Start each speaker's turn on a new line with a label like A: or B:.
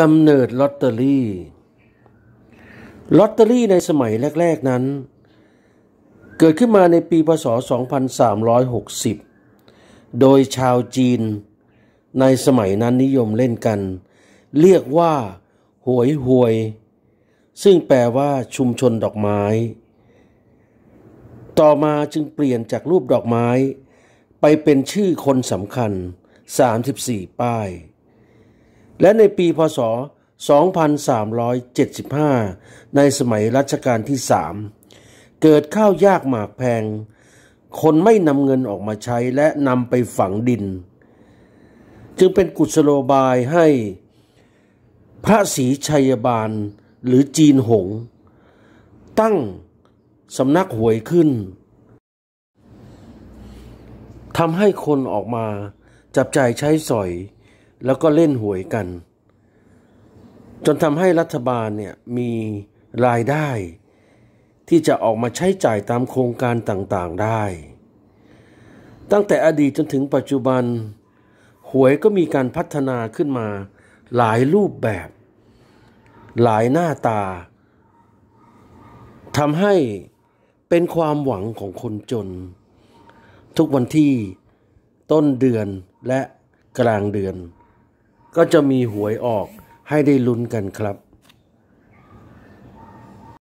A: กำเนิดลอตเตอรี่ ลอตเตอรี่ในสมัยแรกๆนั้น เกิดขึ้นมาในปีพศ 2360 โดยชาวจีน ในสมัยนั้นนิยมเล่นกัน เรียกว่า หวยหวย ซึ่งแปลว่าชุมชนดอกไม้ ต่อมาจึงเปลี่ยนจากรูปดอกไม้ ไปเป็นชื่อคนสำคัญ 34 ป้ายและในปีพศ 2375 ในสมัยรัชกาลที่สามเกิดข้าวยากหมากแพง คนไม่นำเงินออกมาใช้และนำไปฝังดิน จึงเป็นกุศโลบายให้ พระศรีชัยบาลหรือจีนหง ตั้งสำนักหวยขึ้นทำให้คนออกมาจับใจ่ายใช้สอยแล้วก็เล่นหวยกัน จนทำให้รัฐบาลเนี่ยมีรายได้ ที่จะออกมาใช้จ่ายตามโครงการต่างๆได้ ตั้งแต่อดีต จนถึงปัจจุบัน หวยก็มีการพัฒนาขึ้นมาหลายรูปแบบ หลายหน้าตาทำให้เป็นความหวังของคนจน ทุกวันที่ต้นเดือนและกลางเดือนก็จะมีหวยออกให้ได้ลุ้นกันครับ